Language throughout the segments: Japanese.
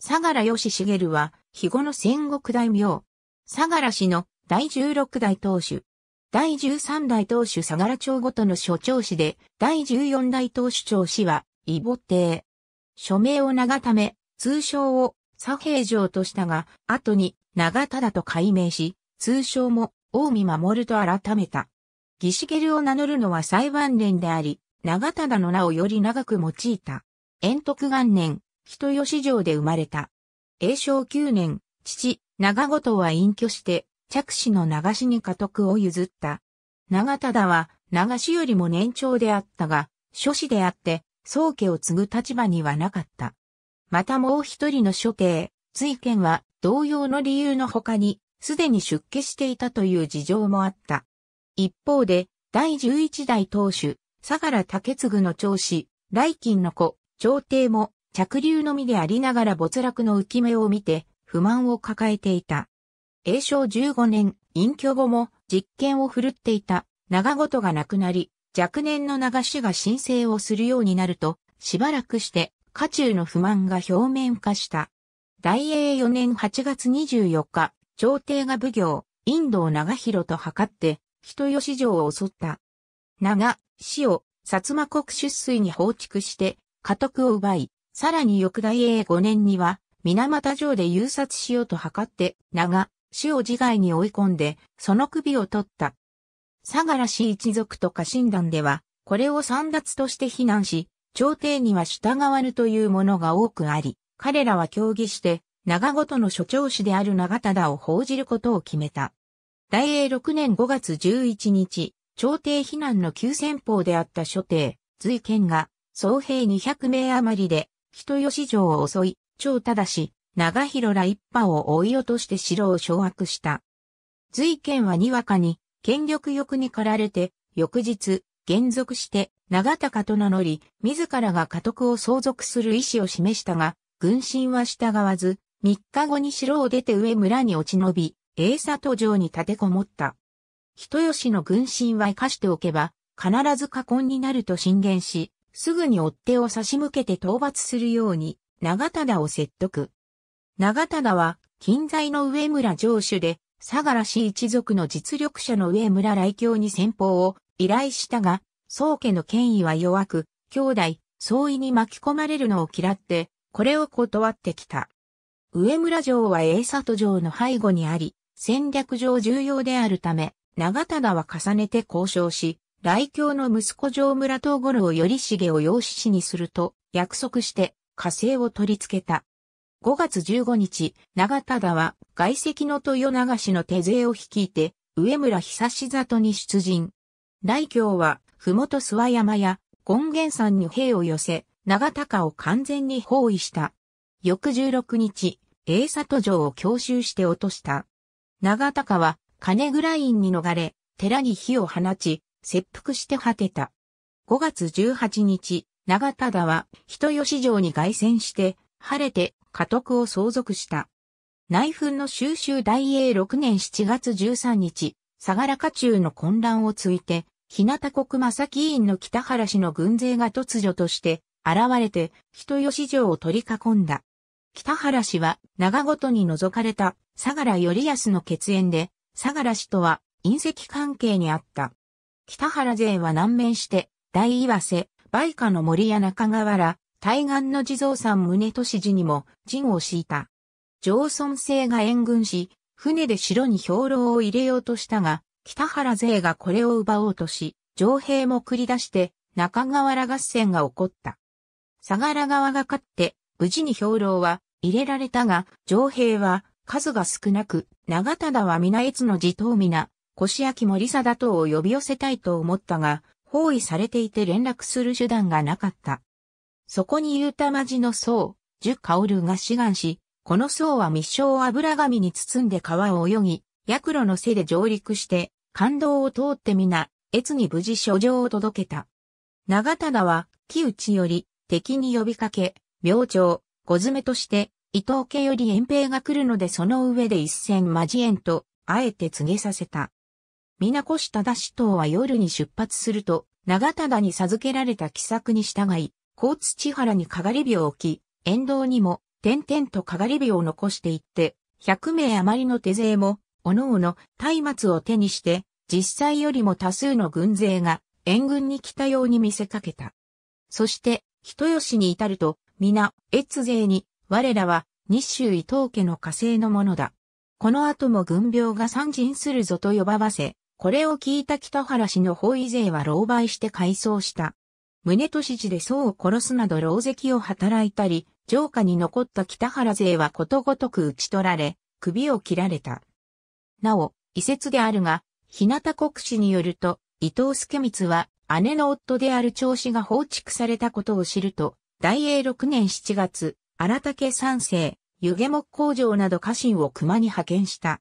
相良義茂は、肥後の戦国大名。相良氏の第16代当主。第13代当主相良町ごとの所長氏で、第14代当主長氏は、伊母帝。署名を長ため、通称を左平城としたが、後に長忠と改名し、通称も大見守と改めた。義茂を名乗るのは裁判連であり、長忠の名をより長く用いた。延徳元年、人吉城で生まれた。永正9年、父、長後は隠居して、着手の長氏に家督を譲った。長忠は、長氏よりも年長であったが、諸子であって、宗家を継ぐ立場にはなかった。またもう一人の諸帝、瑞賢は、同様の理由の他に、すでに出家していたという事情もあった。一方で、第十一代当主、相良武継の長子、来金の子、朝廷も、着流のみでありながら没落の浮き目を見て、不満を抱えていた。永正15年、隠居後も実権を振るっていた長事が亡くなり、若年の長氏が申請をするようになると、しばらくして、家中の不満が表面化した。大英4年8月24日、朝廷が奉行、インドを長広と測って、人吉城を襲った。長、死を、薩摩国出水に放逐して、家督を奪い、さらに翌大英5年には、水俣城で誘殺しようと図って、長、死を自害に追い込んで、その首を取った。相良氏一族と家臣団では、これを三奪として非難し、朝廷には従わぬというものが多くあり、彼らは協議して、長ごとの所長氏である長忠を報じることを決めた。大英6年5月11日、朝廷避難の急先鋒であった諸帝、随県が、総兵200名余りで、人吉城を襲い、長忠氏、長広ら一派を追い落として城を掌握した。随県はにわかに、権力欲に駆られて、翌日、減属して、長高と名乗り、自らが家督を相続する意思を示したが、軍心は従わず、3日後に城を出て上村に落ち延び、栄里城に立てこもった。人吉の軍心は生かしておけば、必ず過婚になると進言し、すぐに追っ手を差し向けて討伐するように、長忠を説得。長忠は、近在の上村城主で、相良氏一族の実力者の上村来京に先方を依頼したが、宗家の権威は弱く、兄弟、相違に巻き込まれるのを嫌って、これを断ってきた。上村城は英里城の背後にあり、戦略上重要であるため、長忠は重ねて交渉し、来京の息子上村東五郎頼重を養子師にすると約束して火星を取り付けた。5月15日、長忠は外籍の豊流しの手勢を率いて上村久志里に出陣。来京は麓諏訪山や権現山に兵を寄せ、長高を完全に包囲した。翌16日、英里城を強襲して落とした。長高は金倉院に逃れ、寺に火を放ち、切腹して果てた。5月18日、長忠は人吉城に凱旋して、晴れて家督を相続した。内紛の収集大英6年7月13日、相良家中の混乱をついて、日向国正木委員の北原氏の軍勢が突如として現れて人吉城を取り囲んだ。北原氏は長ごとに除かれた相良頼康の血縁で、相良氏とは隕石関係にあった。北原勢は南面して、大岩瀬、梅花の森や中河原、対岸の地蔵山宗市寺にも陣を敷いた。上村勢が援軍し、船で城に兵糧を入れようとしたが、北原勢がこれを奪おうとし、城兵も繰り出して、中河原合戦が起こった。相良側が勝って、無事に兵糧は入れられたが、城兵は数が少なく、長忠は皆越の地頭皆、腰明森貞等を呼び寄せたいと思ったが、包囲されていて連絡する手段がなかった。そこに言うたまじの僧、オ薫が志願し、この僧は密書を油紙に包んで川を泳ぎ、ヤクロの背で上陸して、感動を通って皆、越に無事書状を届けた。長忠は、木内より、敵に呼びかけ、明朝、小詰として、伊藤家より遠兵が来るのでその上で一戦交えんと、あえて告げさせた。皆越忠し、党は夜に出発すると、長忠に授けられた奇策に従い、高津千原にかがり火を置き、沿道にも、点々とかがり火を残していって、100名余りの手勢も、おのおの松明を手にして、実際よりも多数の軍勢が、援軍に来たように見せかけた。そして、人吉に至ると、皆、越勢に、我らは、日州伊藤家の火星のものだ。この後も軍病が参陣するぞと呼ばわせ、これを聞いた北原氏の包囲勢は狼狽して改装した。宗利氏で僧を殺すなど牢石を働いたり、城下に残った北原勢はことごとく討ち取られ、首を切られた。なお、遺説であるが、日向国史によると、伊藤助光は、姉の夫である長子が放逐されたことを知ると、大英六年七月、荒竹三世、湯毛木工場など家臣を熊に派遣した。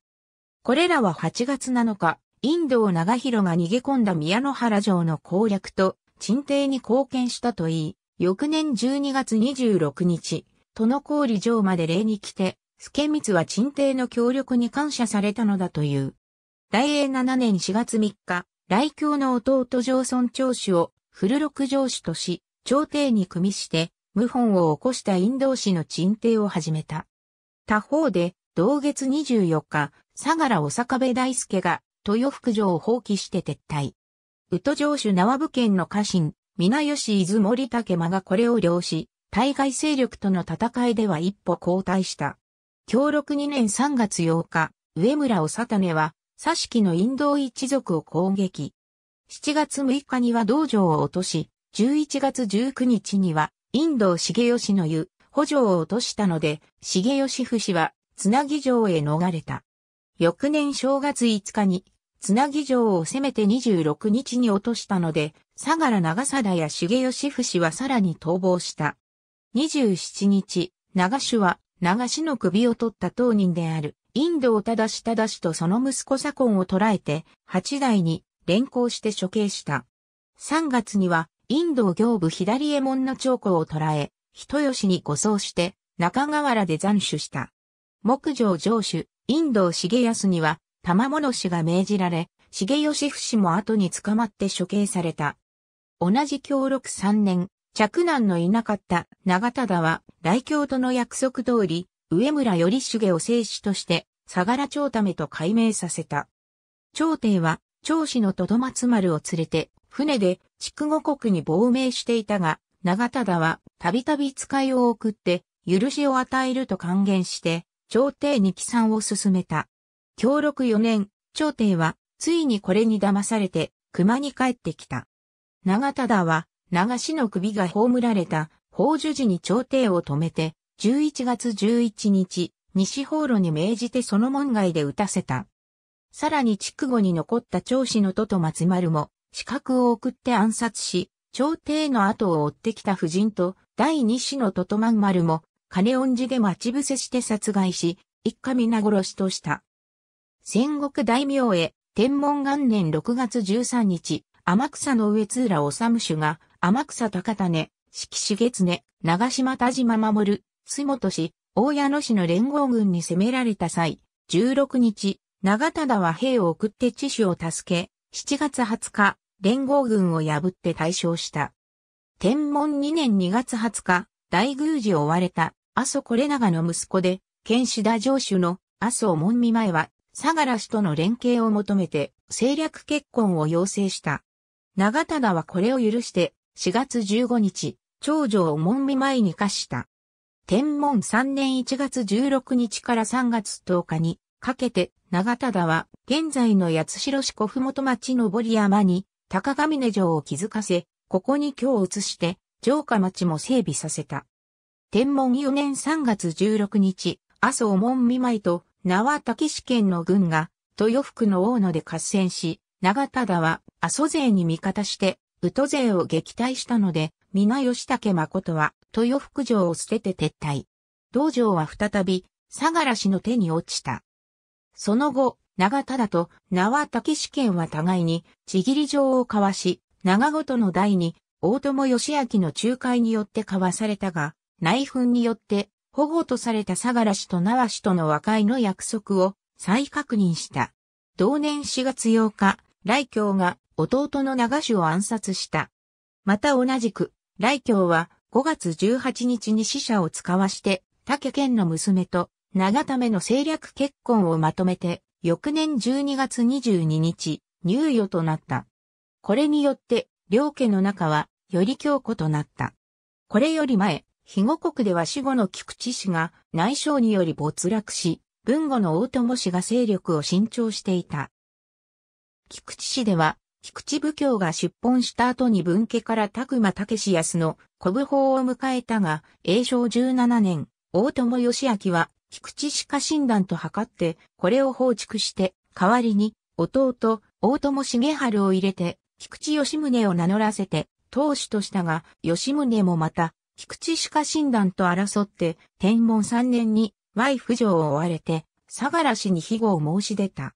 これらは8月7日、ドを長広が逃げ込んだ宮野原城の攻略と鎮定に貢献したといい、翌年12月26日、殿氷城まで礼に来て、助光は鎮定の協力に感謝されたのだという。大英7年4月3日、来京の弟上村長主を古六城主とし、朝廷に組みして、謀反を起こした印道氏の鎮定を始めた。他方で、同月24日、相良大阪部大輔が豊福城を放棄して撤退。宇都城主縄武県の家臣、皆吉伊豆森竹間がこれを領し、対外勢力との戦いでは一歩後退した。協力2年3月8日、上村おさたねは、佐敷のインド一族を攻撃。7月6日には道場を落とし、11月19日には、インド重吉の湯、補助を落としたので、重吉不死は、つなぎ城へ逃れた。翌年正月5日に、つなぎ城を攻めて26日に落としたので、相良長貞や重吉節はさらに逃亡した。27日、長主は、長氏の首を取った当人である、インドを正し正しとその息子左近を捕らえて、八代に連行して処刑した。3月には、インド行部左衛門の長子を捕らえ、人吉に護送して、中河原で斬首した。木城城主、インドを重康には、玉物氏が命じられ、重吉伏も後に捕まって処刑された。同じ協力3年、嫡男のいなかった長忠は、大京との約束通り、上村頼重を正子として、相良長為と改名させた。朝帝は、長子のとど松丸を連れて、船で筑後国に亡命していたが、長忠は、たびたび使いを送って、許しを与えると還元して、朝廷に帰参を進めた。協力4年、朝廷は、ついにこれに騙されて、熊に帰ってきた。長忠は、長氏の首が葬られた、宝珠寺に朝廷を止めて、11月11日、西宝路に命じてその門外で打たせた。さらに筑後に残った長子の都と松丸も、資角を送って暗殺し、朝廷の後を追ってきた夫人と、第二子の都と万丸も、金恩寺で待ち伏せして殺害し、一家皆殺しとした。戦国大名へ、天文元年6月13日、天草の上津浦治主が、天草高種、四季茂常、長島田島守、洲本市、大矢野市の連合軍に攻められた際、16日、長忠は兵を送って知主を助け、7月20日、連合軍を破って大勝した。天文2年2月20日、大宮司を追われた、阿蘇これ長の息子で、剣士田城主の阿蘇門見前は、相良氏との連携を求めて政略結婚を要請した。長忠はこれを許して4月15日、長女を門見前に課した。天文3年1月16日から3月10日にかけて長忠は現在の八代市古府元町の堀山に高峰城を築かせ、ここに今日移して城下町も整備させた。天文4年3月16日、麻生門見舞と縄竹滝試験の軍が、豊福の大野で合戦し、長忠は阿蘇勢に味方して、宇都勢を撃退したので、皆吉武誠は豊福城を捨てて撤退。道場は再び、相良氏の手に落ちた。その後、長忠と縄竹試験は互いに、ちぎり城を交わし、長ごとの代に、大友義明の仲介によって交わされたが、内紛によって保護とされた相良氏と縄氏との和解の約束を再確認した。同年4月8日、来京が弟の長氏を暗殺した。また同じく、来京は5月18日に死者を使わして、竹県の娘と長ための政略結婚をまとめて、翌年12月22日、入与となった。これによって、両家の中は、より強固となった。これより前、肥後国では死後の菊池氏が内相により没落し、文後の大友氏が勢力を伸長していた。菊池氏では、菊池武教が出奔した後に文家から拓馬武康の古武法を迎えたが、永正17年、大友義明は菊池歯科診断と図って、これを放逐して、代わりに、弟、大友重春を入れて、菊池義宗を名乗らせて、当主としたが、義宗もまた、菊池歯科診断と争って、天文3年に Y 不条を追われて、相良氏に庇護を申し出た。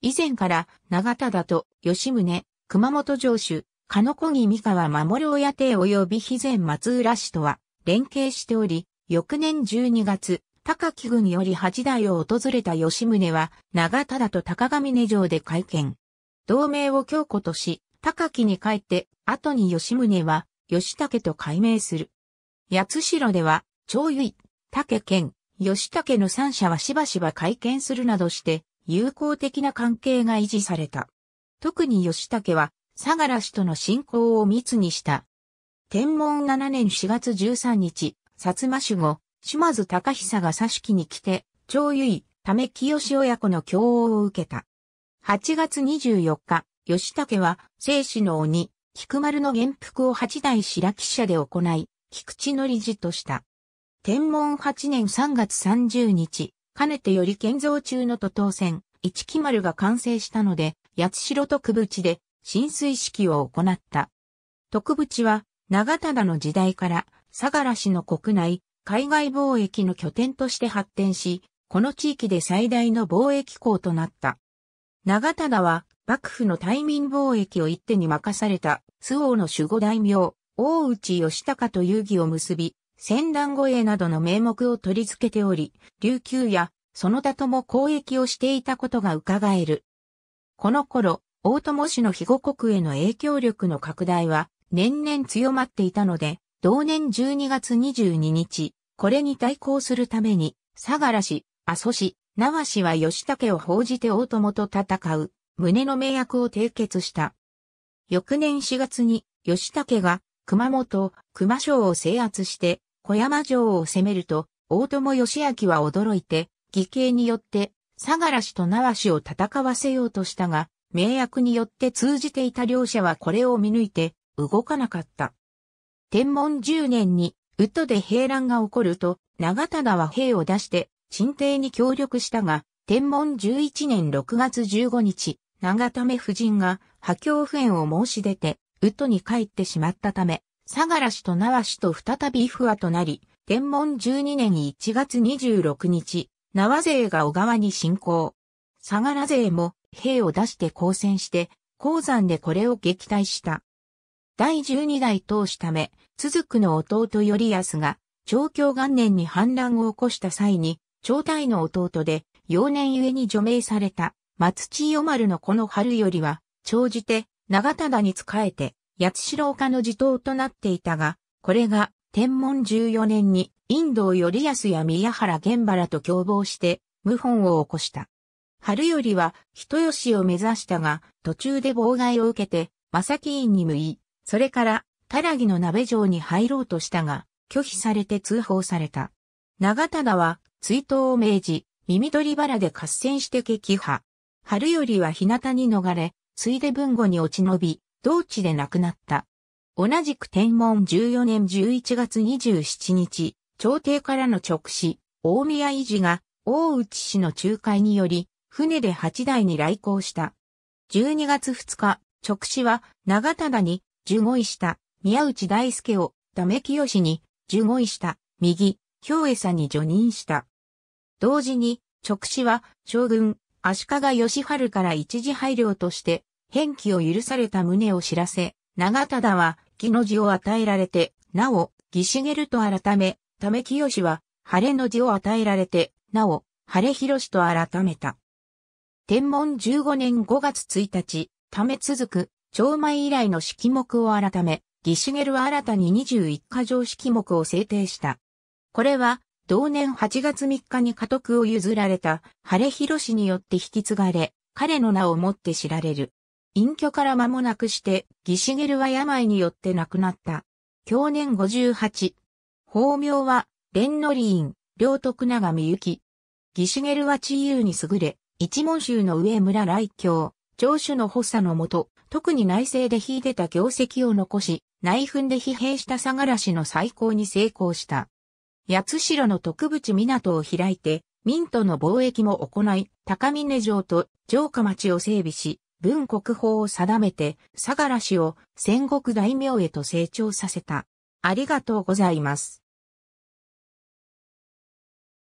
以前から長田だと吉宗、熊本城主、鹿野小木三河守親邸及び肥前松浦氏とは連携しており、翌年12月、高木軍より八代を訪れた吉宗は、長田だと高上根城で会見。同盟を強固とし、高木に帰って、後に吉宗は、吉武と改名する。八代では、長結、竹健、吉武の三者はしばしば会見するなどして、友好的な関係が維持された。特に吉武は、相良氏との信仰を密にした。天文7年4月13日、薩摩守護、島津隆久が佐敷に来て、長結、為清親子の供応を受けた。8月24日、吉武は、生死の鬼、菊丸の元服を八代白記者で行い、菊池の理事とした。天文8年3月30日、かねてより建造中の都東線、一木丸が完成したので、八代徳淵で浸水式を行った。徳淵は、長忠の時代から、相良市の国内、海外貿易の拠点として発展し、この地域で最大の貿易港となった。長忠は、幕府の大民貿易を一手に任された、周王の守護大名、大内義高と遊戯を結び、戦乱護衛などの名目を取り付けており、琉球やその他とも交易をしていたことが伺える。この頃、大友氏の肥後国への影響力の拡大は年々強まっていたので、同年12月22日、これに対抗するために、相良氏、阿蘇氏、縄氏は義武を報じて大友と戦う、胸の名約を締結した。翌年4月に、義武が熊本、熊省を制圧して小山城を攻めると、大友義明は驚いて、義兄によって相良氏と縄氏を戦わせようとしたが、名役によって通じていた両者はこれを見抜いて動かなかった。天文10年に、宇都で兵乱が起こると、長忠は兵を出して、鎮定に協力したが、天文11年6月15日、長目夫人が破境不縁を申し出て、宇に帰ってしまったため、相良氏と和氏と再び不和となり、天文12年1月26日、和勢が小川に侵攻。相良勢も兵を出して交戦して、鉱山でこれを撃退した。第12代当主ため、続くの弟頼康が、長教元年に反乱を起こした際に、長代の弟で、幼年ゆえに除名された、松千代丸のこの春よりは、長じて、長忠に仕えて、八代岡の地頭となっていたが、これが、天文14年に、インドを頼安や宮原玄原と共謀して、謀反を起こした。春よりは、人吉を目指したが、途中で妨害を受けて、正木院に向い、それから、たらぎの鍋城に入ろうとしたが、拒否されて通報された。長忠は、追悼を命じ、耳取り腹で合戦して撃破。春よりは日向に逃れ、ついで文後に落ち延び、同地で亡くなった。同じく天文14年11月27日、朝廷からの直使、大宮維持が、大内氏の仲介により、船で八代に来航した。12月2日、直使は、長忠に、受護位した、宮内大輔を、ダメ清に、受護位した、右、兵衛さんに除任した。同時に、直使は、将軍、足利義春から一時配慮として、返帰を許された旨を知らせ、長忠は、義の字を与えられて、なお、義茂と改め、為清は、晴れの字を与えられて、なお、晴れ広と改めた。天文15年5月1日、ため続く、長米以来の式目を改め、義茂は新たに21箇条式目を制定した。これは、同年8月3日に家督を譲られた、晴れ広氏によって引き継がれ、彼の名をもって知られる。隠居から間もなくして、義茂は病によって亡くなった。去年58。法名は、蓮の利院、両徳長美幸。義茂は治癒に優れ、一門衆の上村来京、長州の補佐のもと、特に内政で秀でた業績を残し、内紛で疲弊した相良氏の再興に成功した。八代の徳淵港を開いて、民との貿易も行い、高峰城と城下町を整備し、文国法を定めて、相良氏を戦国大名へと成長させた。ありがとうございます。